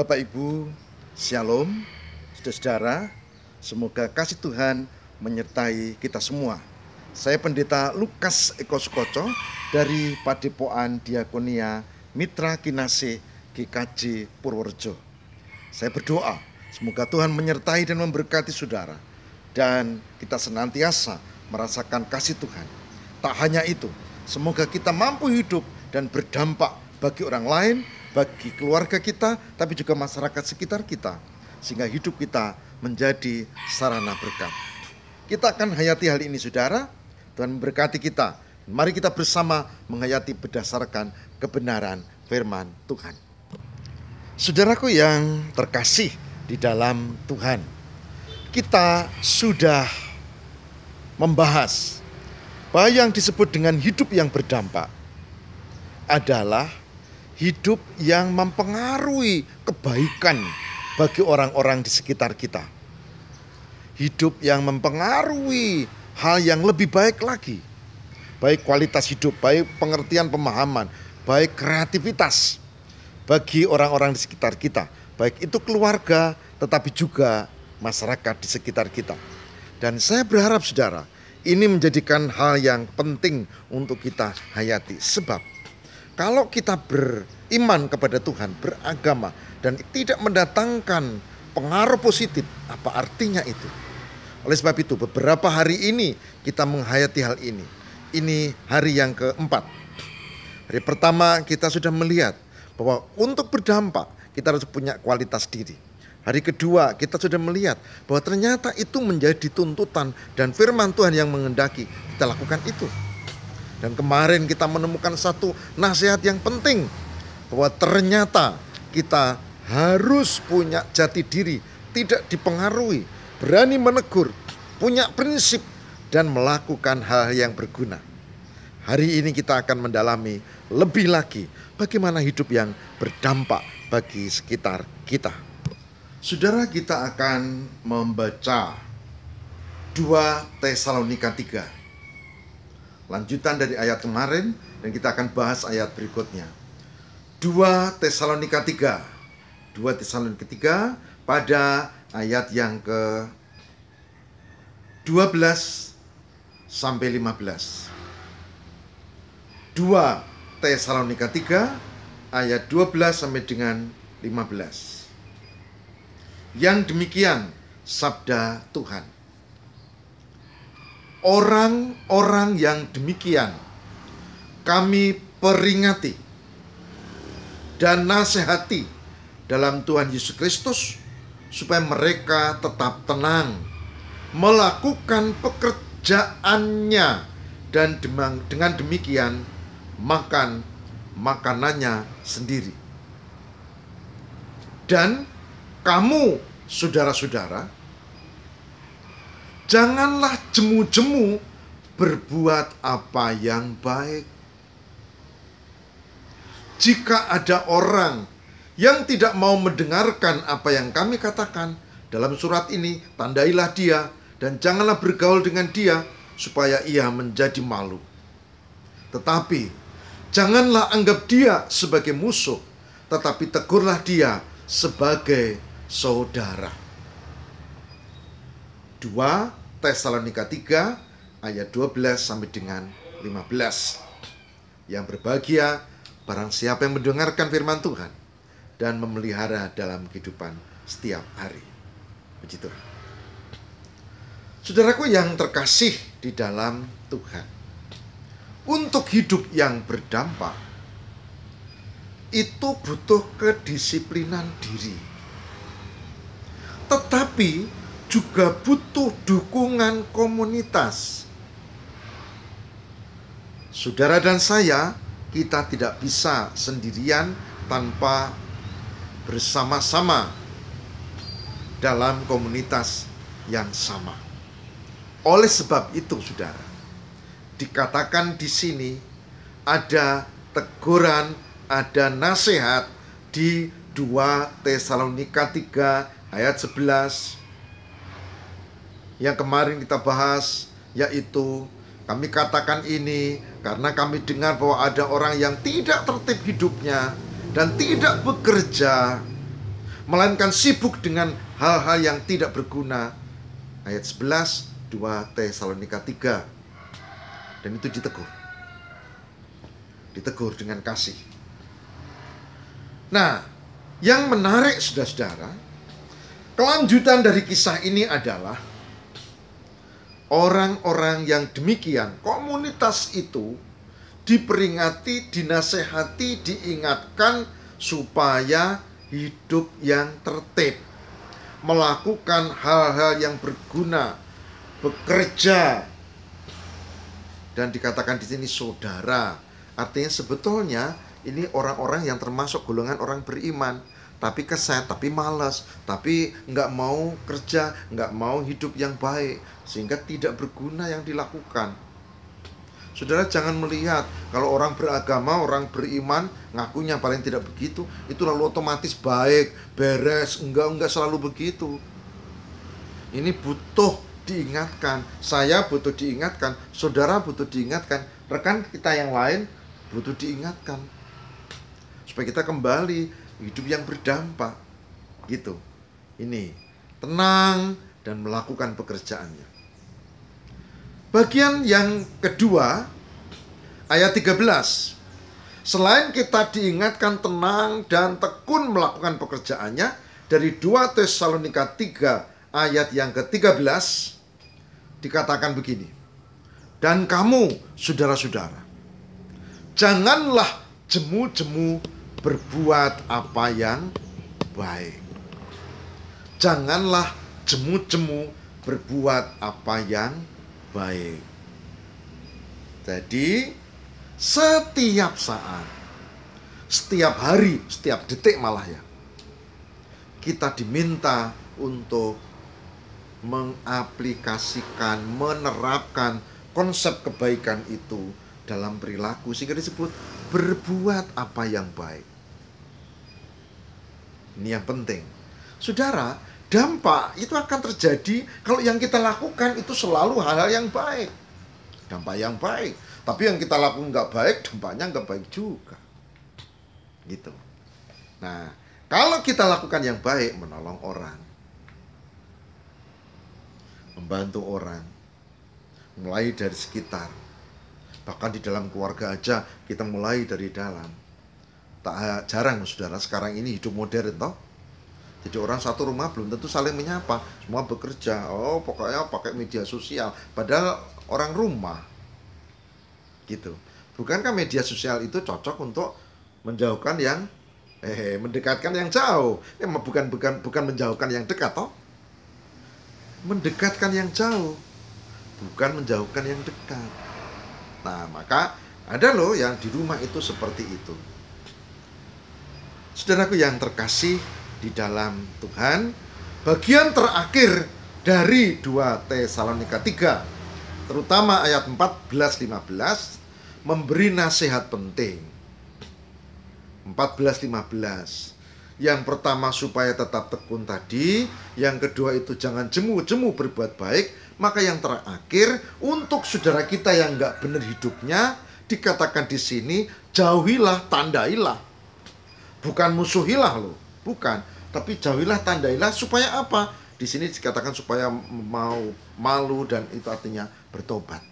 Bapak Ibu, Shalom, saudara-saudara, semoga kasih Tuhan menyertai kita semua. Saya Pendeta Lukas Eko Sukoco dari Padepokan Diakonia Mitra Kinase GKJ Purworejo. Saya berdoa semoga Tuhan menyertai dan memberkati saudara dan kita senantiasa merasakan kasih Tuhan. Tak hanya itu, semoga kita mampu hidup dan berdampak bagi orang lain bagi keluarga kita, tapi juga masyarakat sekitar kita, sehingga hidup kita menjadi sarana berkat. Kita akan hayati hal ini, saudara. Tuhan memberkati kita. Mari kita bersama menghayati berdasarkan kebenaran firman Tuhan. Saudaraku yang terkasih di dalam Tuhan, kita sudah membahas bahwa yang disebut dengan hidup yang berdampak adalah hidup yang mempengaruhi kebaikan bagi orang-orang di sekitar kita. Hidup yang mempengaruhi hal yang lebih baik lagi. Baik kualitas hidup, baik pengertian pemahaman, baik kreativitas bagi orang-orang di sekitar kita. Baik itu keluarga tetapi juga masyarakat di sekitar kita. Dan saya berharap saudara, ini menjadikan hal yang penting untuk kita hayati sebab kalau kita beriman kepada Tuhan, beragama, dan tidak mendatangkan pengaruh positif, apa artinya itu? Oleh sebab itu, beberapa hari ini kita menghayati hal ini. Ini hari yang keempat. Hari pertama kita sudah melihat bahwa untuk berdampak kita harus punya kualitas diri. Hari kedua kita sudah melihat bahwa ternyata itu menjadi tuntutan dan firman Tuhan yang mengendaki kita lakukan itu. Dan kemarin kita menemukan satu nasihat yang penting bahwa ternyata kita harus punya jati diri, tidak dipengaruhi, berani menegur, punya prinsip dan melakukan hal yang berguna. Hari ini kita akan mendalami lebih lagi bagaimana hidup yang berdampak bagi sekitar kita. Saudara kita akan membaca 2 Tesalonika 3 Lanjutan dari ayat kemarin dan kita akan bahas ayat berikutnya. 2 Tesalonika 3. 2 Tesalonika 3 pada ayat yang ke 12 sampai 15. 2 Tesalonika 3 ayat 12 sampai dengan 15. Yang demikian sabda Tuhan orang-orang yang demikian kami peringati dan nasihati dalam Tuhan Yesus Kristus supaya mereka tetap tenang melakukan pekerjaannya dan dengan demikian makan makanannya sendiri. Dan kamu saudara-saudara Janganlah jemu-jemu berbuat apa yang baik. Jika ada orang yang tidak mau mendengarkan apa yang kami katakan dalam surat ini, tandailah dia dan janganlah bergaul dengan dia supaya ia menjadi malu. Tetapi janganlah anggap dia sebagai musuh, tetapi tegurlah dia sebagai saudara. Dua Tesalonika 3 ayat 12 sampai dengan 15. Yang berbahagia barang siapa yang mendengarkan firman Tuhan dan memelihara dalam kehidupan setiap hari. Puji Saudaraku yang terkasih di dalam Tuhan. Untuk hidup yang berdampak itu butuh kedisiplinan diri. Tetapi juga butuh dukungan komunitas. Saudara dan saya, kita tidak bisa sendirian tanpa bersama-sama dalam komunitas yang sama. Oleh sebab itu, saudara, dikatakan di sini ada teguran, ada nasihat di 2 Tesalonika 3 ayat 11 yang kemarin kita bahas yaitu kami katakan ini karena kami dengar bahwa ada orang yang tidak tertib hidupnya dan tidak bekerja melainkan sibuk dengan hal-hal yang tidak berguna. Ayat 11 2 Tesalonika 3. Dan itu ditegur. Ditegur dengan kasih. Nah, yang menarik saudara-saudara, kelanjutan dari kisah ini adalah Orang-orang yang demikian, komunitas itu diperingati, dinasehati, diingatkan supaya hidup yang tertib, melakukan hal-hal yang berguna, bekerja, dan dikatakan di sini saudara. Artinya sebetulnya ini orang-orang yang termasuk golongan orang beriman tapi keset, tapi malas, tapi nggak mau kerja, nggak mau hidup yang baik, sehingga tidak berguna yang dilakukan. Saudara jangan melihat kalau orang beragama, orang beriman ngakunya paling tidak begitu, itu lalu otomatis baik, beres, enggak enggak selalu begitu. Ini butuh diingatkan, saya butuh diingatkan, saudara butuh diingatkan, rekan kita yang lain butuh diingatkan supaya kita kembali hidup yang berdampak gitu ini tenang dan melakukan pekerjaannya bagian yang kedua ayat 13 Selain kita diingatkan tenang dan tekun melakukan pekerjaannya dari 2 Tesalonika 3 ayat yang ke-13 dikatakan begini. Dan kamu saudara-saudara janganlah jemu-jemu berbuat apa yang baik. Janganlah jemu-jemu berbuat apa yang baik. Jadi, setiap saat, setiap hari, setiap detik malah ya, kita diminta untuk mengaplikasikan, menerapkan konsep kebaikan itu dalam perilaku sehingga disebut berbuat apa yang baik. Ini yang penting. Saudara, dampak itu akan terjadi kalau yang kita lakukan itu selalu hal-hal yang baik. Dampak yang baik. Tapi yang kita lakukan nggak baik, dampaknya nggak baik juga. Gitu. Nah, kalau kita lakukan yang baik, menolong orang, membantu orang, mulai dari sekitar, bahkan di dalam keluarga aja kita mulai dari dalam tak eh, jarang saudara sekarang ini hidup modern toh jadi orang satu rumah belum tentu saling menyapa semua bekerja oh pokoknya pakai media sosial padahal orang rumah gitu bukankah media sosial itu cocok untuk menjauhkan yang eh mendekatkan yang jauh ini eh, bukan bukan bukan menjauhkan yang dekat toh mendekatkan yang jauh bukan menjauhkan yang dekat nah maka ada loh yang di rumah itu seperti itu Saudaraku yang terkasih di dalam Tuhan, bagian terakhir dari 2 Tesalonika 3, terutama ayat 14 15 memberi nasihat penting. 14 15 yang pertama supaya tetap tekun tadi, yang kedua itu jangan jemu-jemu berbuat baik, maka yang terakhir untuk saudara kita yang nggak benar hidupnya dikatakan di sini jauhilah tandailah Bukan musuhilah loh, bukan. Tapi jauhilah, tandailah supaya apa? Di sini dikatakan supaya mau malu dan itu artinya bertobat.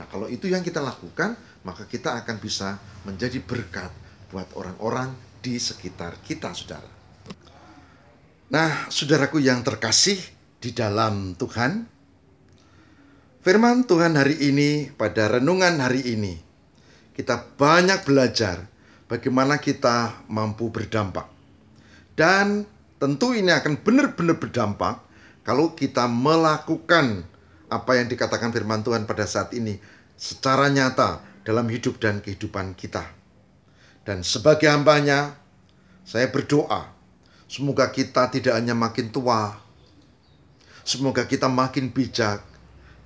Nah, kalau itu yang kita lakukan, maka kita akan bisa menjadi berkat buat orang-orang di sekitar kita, saudara. Nah, saudaraku yang terkasih di dalam Tuhan, firman Tuhan hari ini, pada renungan hari ini, kita banyak belajar bagaimana kita mampu berdampak. Dan tentu ini akan benar-benar berdampak kalau kita melakukan apa yang dikatakan firman Tuhan pada saat ini secara nyata dalam hidup dan kehidupan kita. Dan sebagai hambanya, saya berdoa, semoga kita tidak hanya makin tua, semoga kita makin bijak,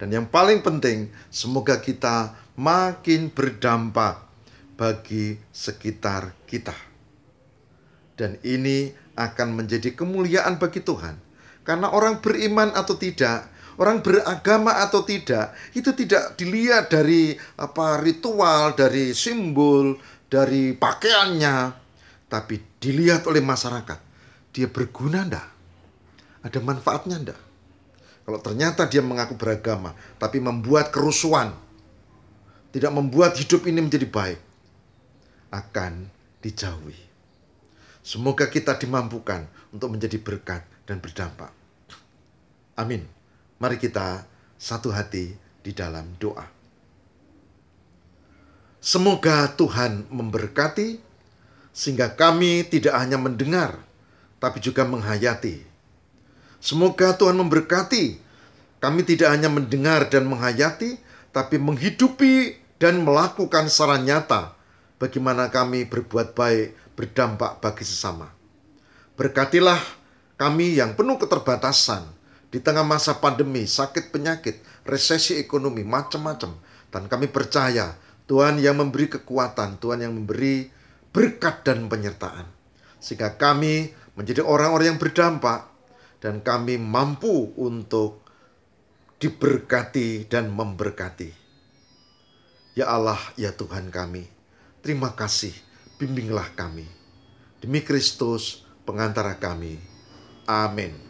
dan yang paling penting, semoga kita makin berdampak bagi sekitar kita. Dan ini akan menjadi kemuliaan bagi Tuhan. Karena orang beriman atau tidak, orang beragama atau tidak, itu tidak dilihat dari apa ritual, dari simbol, dari pakaiannya, tapi dilihat oleh masyarakat. Dia berguna enggak? Ada manfaatnya enggak? Kalau ternyata dia mengaku beragama, tapi membuat kerusuhan, tidak membuat hidup ini menjadi baik, akan dijauhi. Semoga kita dimampukan untuk menjadi berkat dan berdampak. Amin. Mari kita satu hati di dalam doa. Semoga Tuhan memberkati, sehingga kami tidak hanya mendengar, tapi juga menghayati. Semoga Tuhan memberkati, kami tidak hanya mendengar dan menghayati, tapi menghidupi dan melakukan secara nyata bagaimana kami berbuat baik, berdampak bagi sesama. Berkatilah kami yang penuh keterbatasan di tengah masa pandemi, sakit penyakit, resesi ekonomi, macam-macam. Dan kami percaya Tuhan yang memberi kekuatan, Tuhan yang memberi berkat dan penyertaan. Sehingga kami menjadi orang-orang yang berdampak dan kami mampu untuk diberkati dan memberkati. Ya Allah, ya Tuhan kami Terima kasih, bimbinglah kami. Demi Kristus, pengantara kami. Amin.